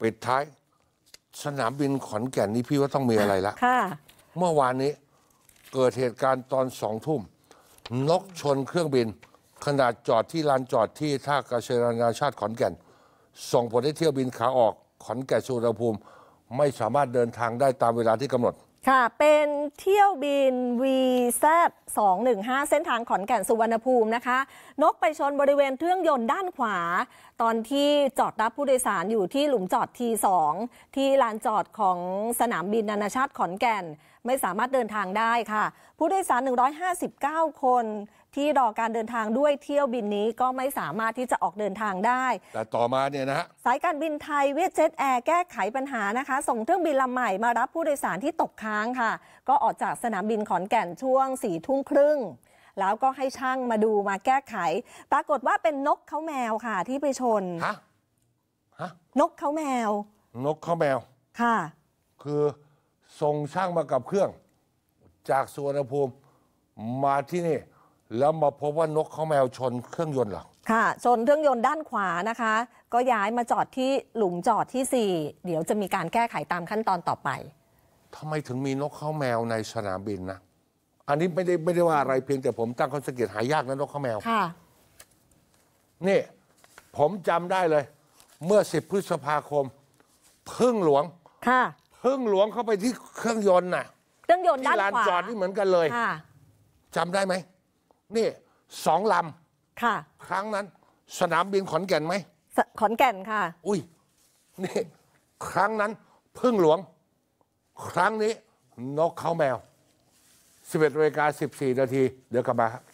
ปิดท้าย สนามบินขอนแก่นนี่พี่ว่าต้องมีอะไรละค่ะ เมื่อวานนี้เกิดเหตุการณ์ตอนสองทุ่ม นกชนเครื่องบิน ขนาดจอดที่ลานจอดที่ท่ากาเชรนาชาติขอนแก่น ส่งผลให้เที่ยวบินขาออก ขอนแก่นสุรภูมิไม่สามารถเดินทางได้ตามเวลาที่กำหนดค่ะ เป็นเที่ยวบิน v ซ215เส้นทางขอนแก่นสุวรรณภูมินะคะ นกไปชนบริเวณเครื่องยนต์ด้านขวา ตอนที่จอดรับผู้โดยสารอยู่ที่หลุมจอด T2 ที่ลานจอดของสนามบินนานาชาติขอนแก่นไม่สามารถเดินทางได้ค่ะ ผู้โดยสาร 159 คน ที่รอการเดินทางด้วยเที่ยวบินนี้ก็ไม่สามารถที่จะออกเดินทางได้ แต่ต่อมาเนี่ยนะฮะสายการบินไทยเวทเจ็ตแอร์แก้ไขปัญหานะคะ ส่งเครื่องบินลำใหม่มารับผู้โดยสารที่ตกค้างค่ะ ก็ออกจากสนามบินขอนแก่นช่วงสี่ทุ่มครึ่ง แล้วก็ให้ช่างมาดูมาแก้ไข ปรากฏว่าเป็นนกเขาแมวค่ะที่ไปชนฮะฮะนกเขาแมว นกเขาแมวค่ะ คือส่งช่างมากับเครื่องจากสุวรรณภูมิมาที่นี่แล้วมาพบว่านก เขาแมวชนเครื่องยนต์หรอ ค่ะชนเครื่องยนต์ด้านขวานะคะ ก็ย้ายมาจอดที่หลุมจอดที่ 4 เดี๋ยวจะมีการแก้ไขตามขั้นตอนต่อไปทำไมถึงมีนกเขาแมวในสนามบินนะอันนี้ไม่ได้ไม่ได้ว่าอะไรเพียงแต่ผมตั้งข้อสังเกตหายากนะนกเขาแมวค่ะนี่ ผมจำได้เลย เมื่อ 10 พฤษภาคมพึ่งหลวงค่ะพึ่งหลวงเข้าไปที่เครื่องยนต์น่ะ เครื่องยนต์ด้าที่นลานขวาจอดนี่เหมือนกันเลยจำจำได้ไหม นี่สองลำ ค่ะ ครั้งนั้นสนามบินขอนแก่นไหม ขอนแก่นค่ะ อุ้ย นี่ครั้งนั้นพึ่งหลวง ครั้งนี้นกเขาแมว11นาฬิกา14นาทีเดี๋ยวกลับมาครับ